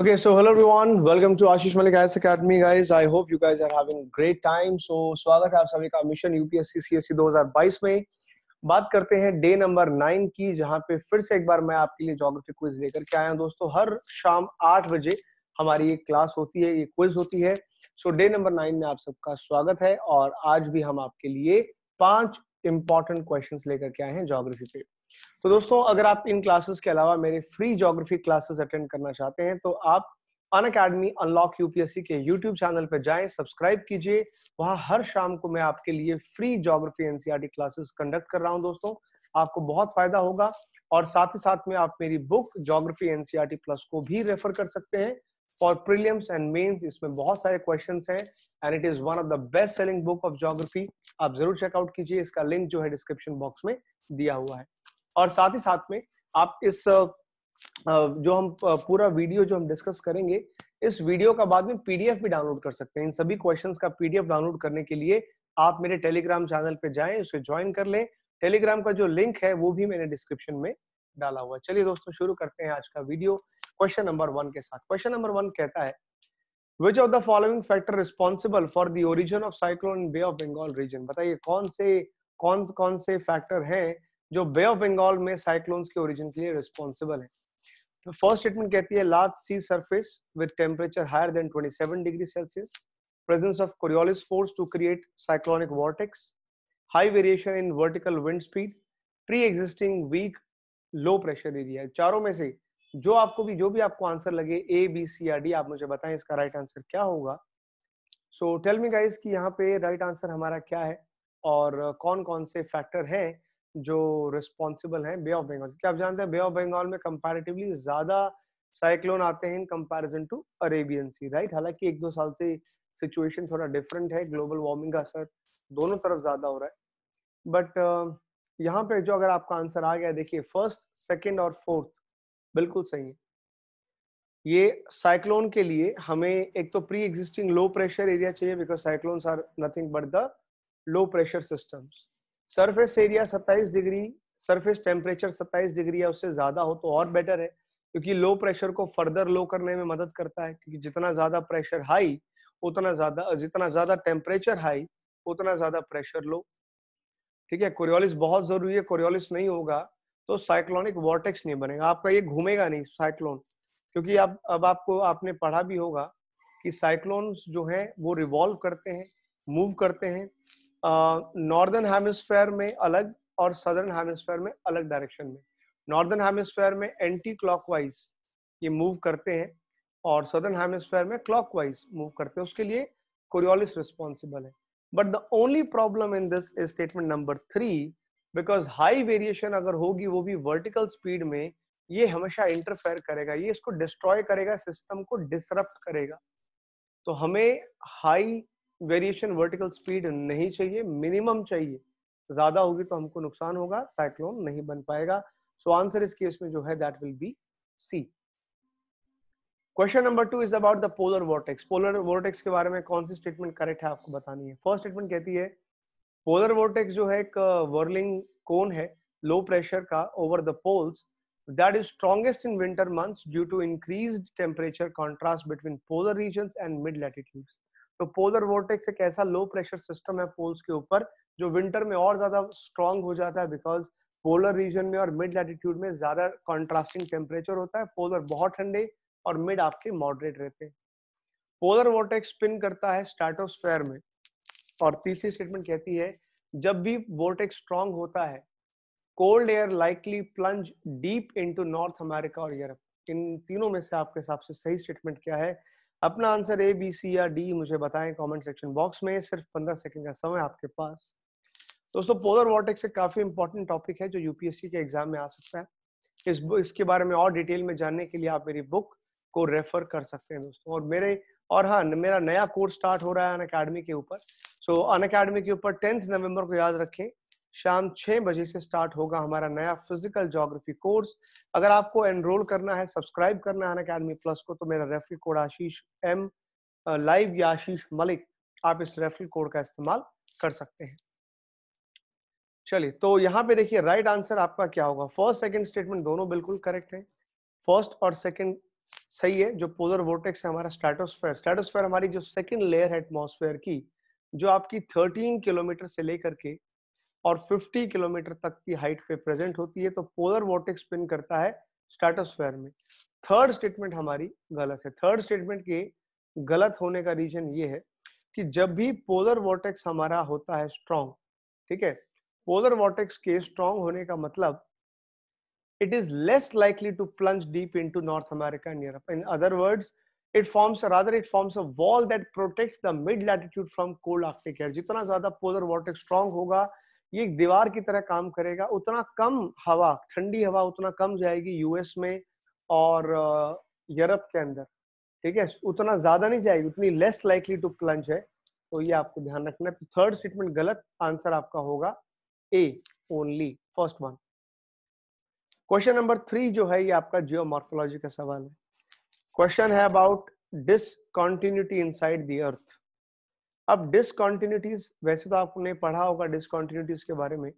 Okay, so hello everyone. Welcome to Ashish Malik IS Academy, guys. I hope you guys are having great time. So स्वागत है आप सभी का mission UPSC CSE 2022 में बात करते हैं डे नंबर नाइन की जहां पे फिर से एक बार मैं आपके लिए जोग्राफी क्विज लेकर के आया हूं दोस्तों हर शाम आठ बजे हमारी एक क्लास होती है ये क्विज होती है सो डे नंबर नाइन में आप सबका स्वागत है और आज भी हम आपके लिए पांच इंपॉर्टेंट क्वेश्चन लेकर के आए हैं जोग्राफी पे तो दोस्तों अगर आप इन क्लासेस के अलावा मेरे फ्री जोग्राफी क्लासेस अटेंड करना चाहते हैं तो आप अन अकेडमी अनलॉक यूपीएससी के यूट्यूब चैनल पर जाएं सब्सक्राइब कीजिए वहां हर शाम को मैं आपके लिए free geography NCR classes conduct कर रहा हूँ दोस्तों आपको बहुत फायदा होगा और साथ ही साथ में आप मेरी बुक जोग्राफी एनसीआर प्लस को भी रेफर कर सकते हैं फॉर प्रीलियम्स एंड मेंस इसमें बहुत सारे क्वेश्चंस हैं and it is one of the best selling book of geography आप जरूर चेकआउट कीजिए इसका लिंक जो है डिस्क्रिप्शन बॉक्स में दिया हुआ है और साथ ही साथ में आप इस जो हम पूरा वीडियो जो हम डिस्कस करेंगे इस वीडियो का बाद में पीडीएफ भी डाउनलोड कर सकते हैं इन सभी क्वेश्चंस का पीडीएफ डाउनलोड करने के लिए आप मेरे टेलीग्राम चैनल पे जाएं उसे ज्वाइन कर लें टेलीग्राम का जो लिंक है वो भी मैंने डिस्क्रिप्शन में डाला हुआ चलिए दोस्तों शुरू करते हैं आज का वीडियो क्वेश्चन नंबर वन के साथ क्वेश्चन नंबर वन कहता है which of the following factor responsible for the origin of cyclone bay of Bengal region बताइए कौन से कौन कौन से फैक्टर हैं जो बे ऑफ बंगाल में साइक्लोन्स के ओरिजिन के लिए रिस्पॉन्सिबल है फर्स्ट स्टेटमेंट कहती है large sea surface with temperature higher than 27 degree Celsius presence of Coriolis force to create cyclonic vortex high variation in vertical wind speed pre existing weak low pressure area चारों में से जो आपको भी जो भी आपको आंसर लगे A B C or D आप मुझे बताएं इसका राइट right आंसर क्या होगा सो टेल मी गाइस कि यहाँ पे राइट right आंसर हमारा क्या है और कौन कौन से फैक्टर हैं जो रिस्पॉन्सिबल है बे ऑफ बंगाल क्योंकि आप जानते हैं बे ऑफ बंगाल में कंपैरेटिवली ज्यादा साइक्लोन आते हैं in comparison to Arabian sea right हालांकि एक दो साल से सिचुएशन थोड़ा डिफरेंट है ग्लोबल वार्मिंग का असर दोनों तरफ ज्यादा हो रहा है बट uh, यहाँ पे जो अगर आपका आंसर आ गया देखिए फर्स्ट सेकेंड और फोर्थ बिल्कुल सही है ये साइक्लोन के लिए हमें एक तो pre existing low pressure area चाहिए because cyclones are nothing but the low pressure systems surface area 27 degree surface temperature 27 degree या उससे ज्यादा हो तो और बेटर है क्योंकि लो प्रेशर को फर्दर लो करने में मदद करता है क्योंकि जितना ज्यादा प्रेशर हाई उतना ज्यादा जितना ज्यादा टेम्परेचर हाई उतना ज्यादा प्रेशर लो ठीक है कोरियोलिस बहुत जरूरी है कोरियोलिस नहीं होगा तो साइक्लोनिक वॉर्टेक्स नहीं बनेगा आपका ये घूमेगा नहीं साइक्लोन क्योंकि आप अब आपको आपने पढ़ा भी होगा कि साइक्लोन्स जो है वो रिवॉल्व करते हैं मूव करते हैं नॉर्दर्न हेमिस्फेयर में अलग और सदर्न हेमिस्फेयर में अलग डायरेक्शन में नॉर्दर्न हेमिस्फेयर में एंटी क्लॉकवाइज ये मूव करते हैं और सदर्न हेमिस्फेयर में क्लॉकवाइज मूव करते हैं उसके लिए कोरियोलिस रिस्पॉन्सिबल है but the only problem in this statement number three because high variation अगर होगी वो भी वर्टिकल स्पीड में ये हमेशा इंटरफेयर करेगा ये इसको डिस्ट्रॉय करेगा सिस्टम को डिसरप्ट करेगा तो हमें हाई वेरिएशन वर्टिकल स्पीड नहीं चाहिए मिनिमम चाहिए ज्यादा होगी तो हमको नुकसान होगा साइक्लोन नहीं बन पाएगा सो आंसर इस केस में जो है that will be C question number two is about the polar vortex polar vortex के बारे में कौन सी स्टेटमेंट करेक्ट है आपको बतानी है फर्स्ट स्टेटमेंट कहती है पोलर वोटेक्स जो है एक वर्लिंग uh, कोन है लो प्रेशर का over the poles that is strongest in winter months due to increased temperature contrast between polar regions and mid latitudes तो पोलर वोटेक्स एक ऐसा लो प्रेशर सिस्टम है poles के ऊपर जो winter में और ज्यादा स्ट्रांग हो जाता है बिकॉज पोलर रीजन में और मिड लैटिट्यूड में ज्यादा कॉन्ट्रास्टिंग टेम्परेचर होता है पोलर बहुत ठंडे और मिड आपके मॉडरेट रहते हैं पोलर वोटेक्स स्पिन करता है स्ट्रेटोस्फेयर में और तीसरी स्टेटमेंट कहती है जब भी वोटेक्स स्ट्रांग होता है cold air likely plunge deep into North America और यूरोप इन तीनों में से आपके हिसाब से सही स्टेटमेंट क्या है अपना आंसर ए बी सी या डी मुझे बताएं कमेंट सेक्शन बॉक्स में सिर्फ पंद्रह सेकंड का समय आपके पास दोस्तों पोलर वॉर्टेक्स एक काफी इंपॉर्टेंट टॉपिक है जो यूपीएससी के एग्जाम में आ सकता है इस इसके बारे में और डिटेल में जानने के लिए आप मेरी बुक को रेफर कर सकते हैं दोस्तों और मेरे और हाँ मेरा नया कोर्स स्टार्ट हो रहा है अन अकेडमी के ऊपर सो अन अकेडमी के ऊपर टेंथ नवम्बर को याद रखें शाम छह बजे से स्टार्ट होगा हमारा नया फिजिकल जोग्राफी कोर्स अगर आपको एनरोल करना है सब्सक्राइब करना है अकेडमी प्लस को तो मेरा referral code Ashish M live या आशीष मलिक आप इस रेफरी कोड का इस्तेमाल कर सकते हैं चलिए तो यहाँ पे देखिए राइट आंसर आपका क्या होगा फर्स्ट सेकंड स्टेटमेंट दोनों बिल्कुल करेक्ट है फर्स्ट और सेकंड सही है जो पोलर वोटेक्स है हमारा स्टेटोस्फेयर स्टेटोस्फेयर हमारी जो सेकंड लेयर है एटमोसफेयर की जो आपकी 13 किलोमीटर से लेकर के और 50 किलोमीटर तक की हाइट पे प्रेजेंट होती है तो पोलर वोटिक स्पिन करता है स्टेटोस्फेयर में थर्ड स्टेटमेंट हमारी गलत है थर्ड स्टेटमेंट के गलत होने का रीजन ये है कि जब भी पोलर वोटेक्स हमारा होता है स्ट्रॉन्ग ठीक है पोलर वोटेक्स के स्ट्रॉन्ग होने का मतलब it is less likely to plunge deep into North America and Europe in other words it forms rather it forms a wall that protect the mid latitude from cold Arctic जितना ज्यादा polar vortex strong होगा ये एक दीवार की तरह काम करेगा उतना कम हवा ठंडी हवा उतना कम जाएगी यूएस में और यूरोप के अंदर ठीक है उतना ज्यादा नहीं जाएगी उतनी लेस लाइकली टू प्लंज है तो ये आपको ध्यान रखना है तो थर्ड स्टेटमेंट गलत आंसर आपका होगा A only first one question number three जो है ये आपका जियोमॉर्फोलॉजी का सवाल है क्वेश्चन है about discontinuity inside the earth अब डिसकॉन्टिन्यूटीज वैसे तो आपने पढ़ा होगा डिसकॉन्टिन्यूटीज के बारे में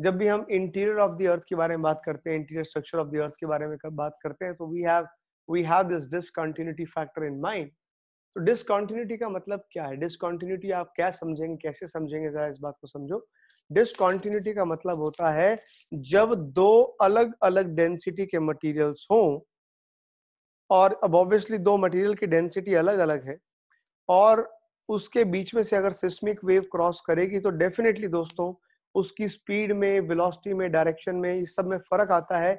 जब भी हम इंटीरियर ऑफ द अर्थ के बारे में बात करते हैं interior structure of the earth के बारे में बात करते हैं तो we have we have this discontinuity factor in mind तो डिसकॉन्टिन्यूटी का मतलब क्या है डिसकॉन्टिन्यूटी आप क्या समझेंगे कैसे समझेंगे जरा इस बात को समझो डिसकॉन्टिन्यूटी का मतलब होता है जब दो अलग अलग डेंसिटी के मटीरियल्स हों और अब ऑब्वियसली दो मटेरियल की डेंसिटी अलग अलग है और उसके बीच में से अगर सिस्मिक वेव क्रॉस करेगी तो डेफिनेटली दोस्तों उसकी स्पीड में वेलोसिटी में डायरेक्शन में इस सब में फर्क आता है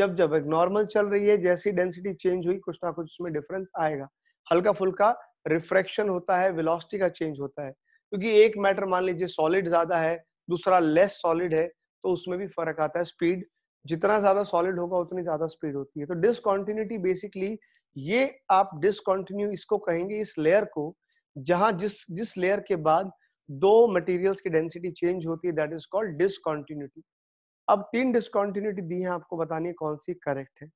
जब जब एक नॉर्मल चल रही है जैसी डेंसिटी चेंज हुई कुछ ना कुछ उसमें डिफरेंस आएगा हल्का फुल्का रिफ्रेक्शन होता है वेलोसिटी का चेंज होता है क्योंकि एक मैटर मान लीजिए सॉलिड ज्यादा है दूसरा लेस सॉलिड है तो उसमें भी फर्क आता है स्पीड जितना ज्यादा सॉलिड होगा उतनी ज्यादा स्पीड होती है तो डिसकॉन्टिन्यूटी बेसिकली ये आप डिसकॉन्टिन्यू इसको कहेंगे इस लेयर को जहां जिस जिस लेयर के बाद दो मटेरियल्स की डेंसिटी चेंज होती है दैट इज कॉल्ड डिसकॉन्टिन्यूटी अब तीन डिसकॉन्टिन्यूटी दी है आपको बतानी कौन सी करेक्ट है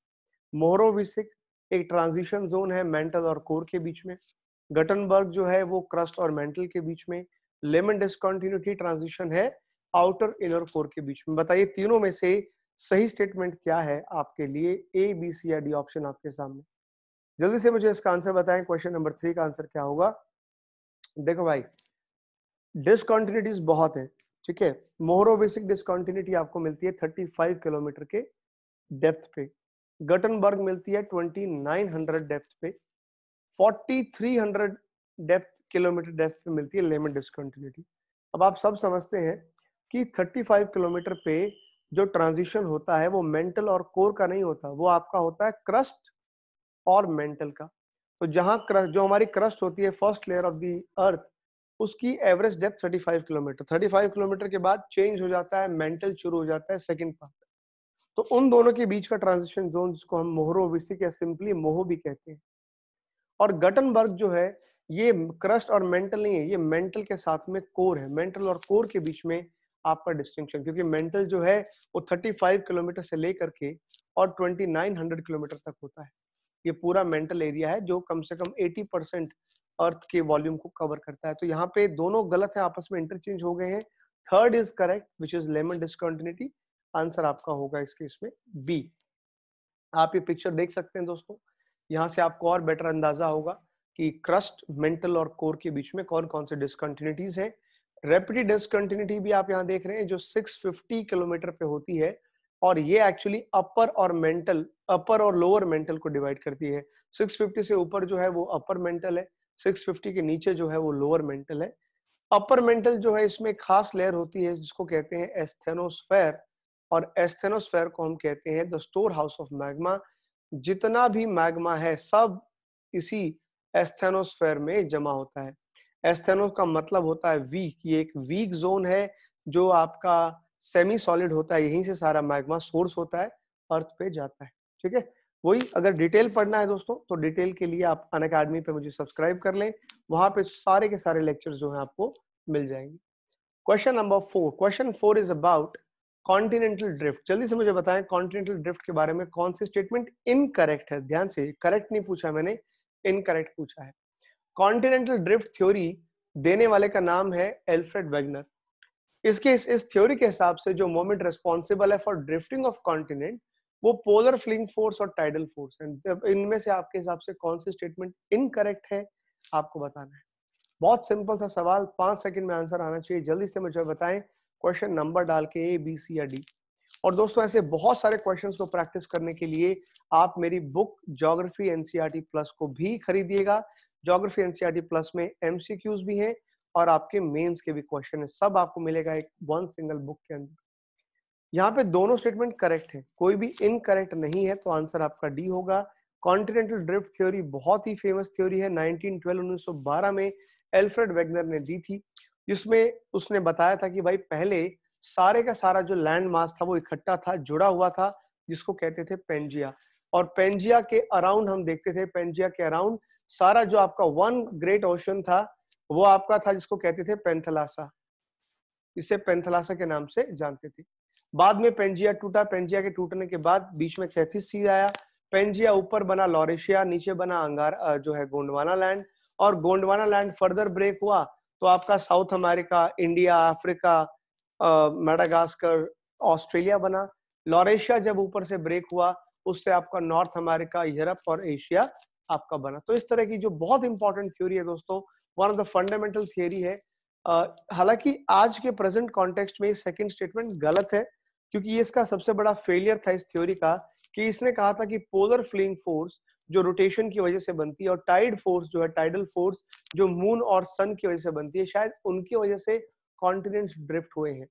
मोहरोविसिक एक ट्रांजिशन जोन है मेंटल और कोर के बीच में गटनबर्ग जो है वो क्रस्ट और मेंटल के बीच में लेमन डिसकॉन्टिन्यूटी ट्रांजिशन है आउटर इनर कोर के बीच में बताइए तीनों में से सही स्टेटमेंट क्या है आपके लिए ए बी सी या डी ऑप्शन आपके सामने जल्दी से मुझे इसका आंसर बताएं क्वेश्चन नंबर थ्री का आंसर क्या होगा देखो भाई डिसकॉन्टिन्यूटीज बहुत है ठीक है मोहरोविसिक डिस्कॉन्टिन्यूटी आपको मिलती है 35 किलोमीटर के डेप्थ पे गटनबर्ग मिलती है 2900 डेप्थ पे 4300 डेप्थ किलोमीटर डेप्थ पे मिलती है लेमन डिस्कॉन्टिन्यूटी अब आप सब समझते हैं कि 35 किलोमीटर पे जो ट्रांजिशन होता है वो मेंटल और कोर का नहीं होता वो आपका होता है क्रस्ट और मेंटल का तो जहां क्र जो हमारी क्रस्ट होती है first layer of the earth उसकी एवरेज डेप्थ 35 किलोमीटर 35 किलोमीटर के बाद चेंज हो जाता है मेंटल शुरू हो जाता है सेकेंड पार्ट तो उन दोनों के बीच का ट्रांजिशन जोन जिसको हम मोहरो सिंपली मोहो भी कहते हैं और गटनबर्ग जो है ये क्रस्ट और मेंटल नहीं है ये मेंटल के साथ में कोर है मेंटल और कोर के बीच में आपका डिस्टिंक्शन क्योंकि मेंटल जो है वो 35 किलोमीटर से लेकर के और 2900 किलोमीटर तक होता है ये पूरा मेंटल एरिया है जो कम से कम 80 परसेंट अर्थ के वॉल्यूम को कवर करता है तो यहाँ पे दोनों गलत है आपस में इंटरचेंज हो गए हैं third is correct which is Lehmann discontinuity answer आपका होगा इस केस में बी आप ये पिक्चर देख सकते हैं दोस्तों यहाँ से आपको और बेटर अंदाजा होगा कि क्रस्ट मेंटल और कोर के बीच में कौन कौन से डिस्कंटिन्यूटीज है रेपिड डिस्कंटिन्यूटी भी आप यहाँ देख रहे हैं जो 650 किलोमीटर पे होती है और ये एक्चुअली अपर और मेंटल अपर और लोअर मेंटल को डिवाइड करती है 650 से ऊपर जो है वो अपर मेंटल है 650 के नीचे जो है वो लोअर मेंटल है अपर मेंटल जो है इसमें खास लेयर होती है जिसको कहते हैं एस्थेनोस्फेयर और एस्थेनोस्फेयर को हम कहते हैं the store house of magma जितना भी मैग्मा है सब इसी एस्थेनोस्फेयर में जमा होता है एस्थेनोस का मतलब होता है वीक ये एक वीक जोन है जो आपका सेमी सॉलिड होता है यहीं से सारा मैग्मा सोर्स होता है अर्थ पे जाता है ठीक है वही अगर डिटेल पढ़ना है दोस्तों तो डिटेल के लिए आप अन अकेडमी पे मुझे सब्सक्राइब कर लें वहां पे सारे के सारे लेक्चर जो है आपको मिल जाएंगे question number four question four is about continental drift जल्दी से मुझे बताएं कॉन्टिनेंटल ड्रिफ्ट के बारे में कौन सी स्टेटमेंट इनकरेक्ट है ध्यान से करेक्ट नहीं पूछा मैंने इनकरेक्ट पूछा है कॉन्टिनेंटल ड्रिफ्ट थ्योरी देने वाले का नाम है एल्फ्रेड वेगनर इसके इस, इस थ्योरी के हिसाब से जो मोमेंट रेस्पॉन्सिबल है फॉर ड्रिफ्टिंग ऑफ कॉन्टिनेंट वो पोलर फ्लिंग फोर्स और टाइडल फोर्स है इनमें से आपके हिसाब से कौन सी स्टेटमेंट इनकरेक्ट है आपको बताना है बहुत सिंपल सा सवाल पांच सेकंड में आंसर आना चाहिए जल्दी से मुझे बताएं क्वेश्चन नंबर डाल के ए बी सी या डी और दोस्तों ऐसे बहुत सारे क्वेश्चंस को प्रैक्टिस करने के लिए आप मेरी बुक ज्योग्राफी एनसीआरटी प्लस को भी खरीदिएगा ज्योग्राफी एनसीआरटी प्लस में एमसीक्यूज भी हैं और आपके मेंस के भी क्वेश्चन है सब आपको मिलेगा एक वन सिंगल बुक के अंदर यहाँ पे दोनों स्टेटमेंट करेक्ट है कोई भी इनकरेक्ट नहीं है तो आंसर आपका डी होगा कॉन्टिनेंटल ड्रिफ्ट थ्योरी बहुत ही फेमस थ्योरी है 1912 1912 में एल्फ्रेड वेगनर ने दी थी जिसमें उसने बताया था कि भाई पहले सारे का सारा जो लैंड मास था वो इकट्ठा था जुड़ा हुआ था जिसको कहते थे पेंजिया और पेंजिया के अराउंड हम देखते थे पेंजिया के अराउंड सारा जो आपका वन ग्रेट ओशन था वो आपका था जिसको कहते थे पेंथलासा इसे पेंथलासा के नाम से जानते थे बाद में पेंजिया टूटा पेंजिया के टूटने के बाद बीच में कैथिस सी आया पेंजिया ऊपर बना लॉरेशिया नीचे बना अंगार जो है गोंडवाना लैंड और गोंडवाना लैंड फर्दर ब्रेक हुआ तो आपका South America India Africa Madagascar Australia बना लॉरेशिया जब ऊपर से ब्रेक हुआ उससे आपका नॉर्थ अमेरिका यूरोप और एशिया आपका बना तो इस तरह की जो बहुत इंपॉर्टेंट थ्योरी है दोस्तों one of the fundamental theory है हालांकि आज के प्रेजेंट कॉन्टेक्स्ट में सेकंड स्टेटमेंट गलत है क्योंकि ये इसका सबसे बड़ा फेलियर था इस थ्योरी का कि इसने कहा था कि पोलर फ्लिंग फोर्स जो रोटेशन की वजह से बनती है और टाइड फोर्स जो है टाइडल फोर्स जो मून और सन की वजह से बनती है शायद उनकी वजह से कॉन्टिनेंट्स ड्रिफ्ट हुए हैं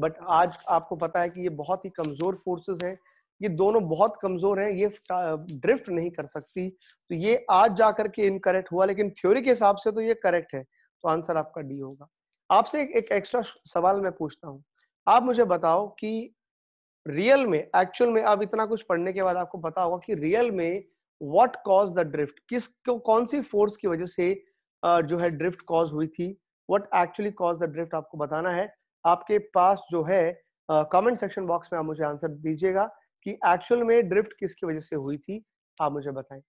बट आज आपको पता है कि ये बहुत ही कमजोर फोर्सेस हैं ये दोनों बहुत कमजोर हैं ये ड्रिफ्ट नहीं कर सकती तो ये आज जाकर के इनकरेक्ट हुआ लेकिन थ्योरी के हिसाब से तो ये करेक्ट है तो आंसर आपका डी होगा आपसे एक, एक एक्स्ट्रा सवाल मैं पूछता हूँ आप मुझे बताओ कि रियल में एक्चुअल में आप इतना कुछ पढ़ने के बाद आपको पता होगा कि रियल में व्हाट कॉज द ड्रिफ्ट किस कौन सी फोर्स की वजह से जो है ड्रिफ्ट कॉज हुई थी what actually cause the drift आपको बताना है आपके पास जो है कमेंट सेक्शन बॉक्स में आप मुझे आंसर दीजिएगा कि एक्चुअल में ड्रिफ्ट किसकी वजह से हुई थी आप मुझे बताएं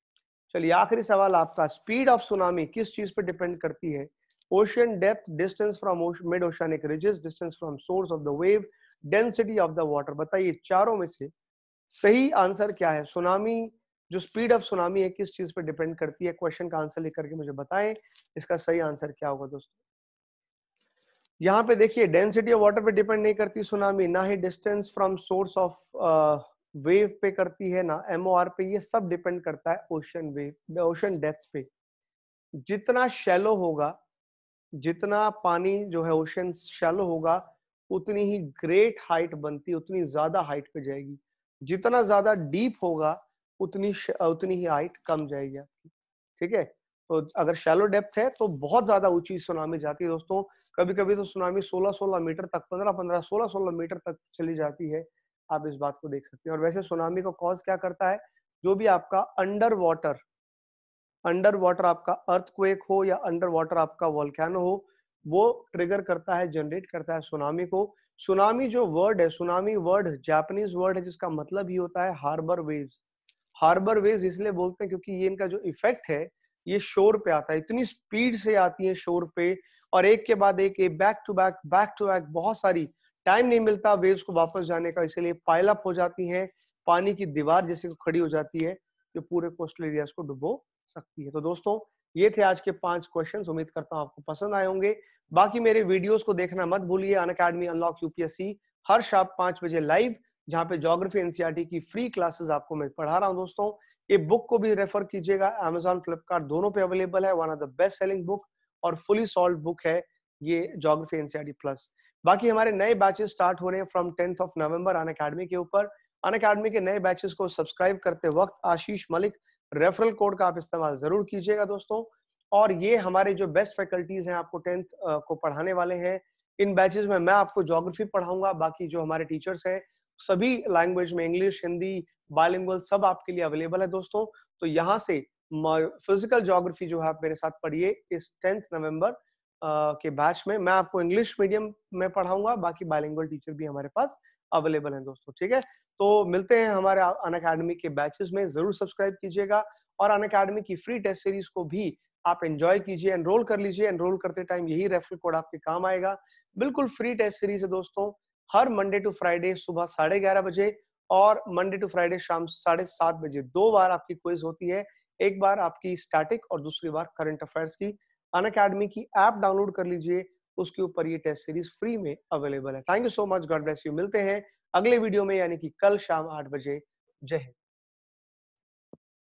चलिए आखिरी सवाल आपका स्पीड ऑफ सुनामी किस चीज पर डिपेंड करती है ocean depth distance from mid oceanic ridges distance from source of the wave density of the water बताइए चारों में से सही आंसर क्या है सुनामी जो स्पीड ऑफ सुनामी है किस चीज पर डिपेंड करती है क्वेश्चन का आंसर लेकर के मुझे बताएं इसका सही आंसर क्या होगा दोस्तों यहाँ पे देखिए डेंसिटी ऑफ वाटर पे डिपेंड नहीं करती सुनामी ना ही distance from source of wave पे करती है ना एम पे ये सब डिपेंड करता है ओशन वेव ओशन डेप्थ पे जितना शैलो होगा जितना पानी जो है ओशन शैलो होगा उतनी ही ग्रेट हाइट बनती उतनी ज्यादा हाइट पे जाएगी जितना ज्यादा डीप होगा उतनी उतनी ही हाइट कम जाएगी आपकी ठीक है तो अगर शैलो डेप्थ है तो बहुत ज्यादा ऊंची सुनामी जाती है दोस्तों कभी कभी तो सुनामी 16-16 मीटर तक 15-15 16-16 मीटर तक चली जाती है आप इस बात को देख सकते हैं और वैसे सुनामी का कॉज क्या करता है जो भी आपका अंडर वाटर अंडर वाटर आपका अर्थ क्वेक हो या अंडर वाटर आपका वॉल्कैनो हो वो ट्रिगर करता है जनरेट करता है सुनामी को सुनामी जो वर्ड है सुनामी वर्ड जापानीज वर्ड है जिसका मतलब ही होता है हार्बर वेव्स हार्बर वेव्स इसलिए बोलते हैं क्योंकि ये इनका जो इफेक्ट है ये शोर पे आता है इतनी स्पीड से आती है शोर पे और एक के बाद एक back to back back to back बहुत सारी टाइम नहीं मिलता वेव्स को वापस जाने का इसलिए पाइल अप हो जाती है पानी की दीवार जैसे खड़ी हो जाती है जो पूरे कोस्टल एरियाज को डुबो सकती है तो दोस्तों ये थे आज के पांच क्वेश्चन उम्मीद करता हूँ आपको पसंद आए होंगे बाकी मेरे वीडियोस को देखना मत भूलिए अन अकेडमी अनलॉक यूपीएससी हर शाम पांच बजे लाइव जहाँ पे ज्योग्राफी एनसीआरटी e की फ्री क्लासेस आपको मैं पढ़ा रहा हूँ दोस्तों ये बुक को भी रेफर कीजिएगा अमेजोन फ्लिपकार्ट दोनों पे अवेलेबल है one of the best selling book और फुली सॉल्व बुक है ये ज्योग्राफी एनसीआरटी प्लस बाकी हमारे नए बैचेस स्टार्ट हो रहे हैं from tenth of November Unacademy के ऊपर अन अकेडमी के नए बैचेस को सब्सक्राइब करते वक्त आशीष मलिक रेफरल कोड का आप इस्तेमाल जरूर कीजिएगा दोस्तों और ये हमारे जो बेस्ट फैकल्टीज हैं आपको टेंथ को पढ़ाने वाले हैं इन बैचेस में मैं आपको जोग्राफी पढ़ाऊंगा बाकी जो हमारे टीचर्स हैं सभी लैंग्वेज में इंग्लिश हिंदी बायलिंगुअल सब आपके लिए अवेलेबल है दोस्तों तो यहाँ से फिजिकल जोग्राफी जो है आप मेरे साथ पढ़िए इस टेंथ नवंबर के बैच में मैं आपको इंग्लिश मीडियम में पढ़ाऊंगा बाकी बायलिंगुअल टीचर भी हमारे पास अवेलेबल हैं दोस्तों ठीक है तो मिलते हैं हमारे अन अकेडमी के बैचेस में जरूर सब्सक्राइब कीजिएगा और अन अकेडमी की फ्री टेस्ट सीरीज को भी आप एंजॉय कीजिए एनरोल कर लीजिए एनरोल करते टाइम यही रेफरल कोड आपके काम आएगा बिल्कुल फ्री टेस्ट सीरीज है दोस्तों हर मंडे टू फ्राइडे सुबह साढ़े ग्यारह बजे और मंडे टू फ्राइडे शाम साढ़े सात बजे दो बार आपकी क्विज होती है एक बार आपकी स्टैटिक और दूसरी बार करंट अफेयर्स की अन अकेडमी की ऐप डाउनलोड कर लीजिए उसके ऊपर ये टेस्ट सीरीज फ्री में अवेलेबल है thank you so much God bless you मिलते हैं अगले वीडियो में यानी कि कल शाम आठ बजे जय हिंद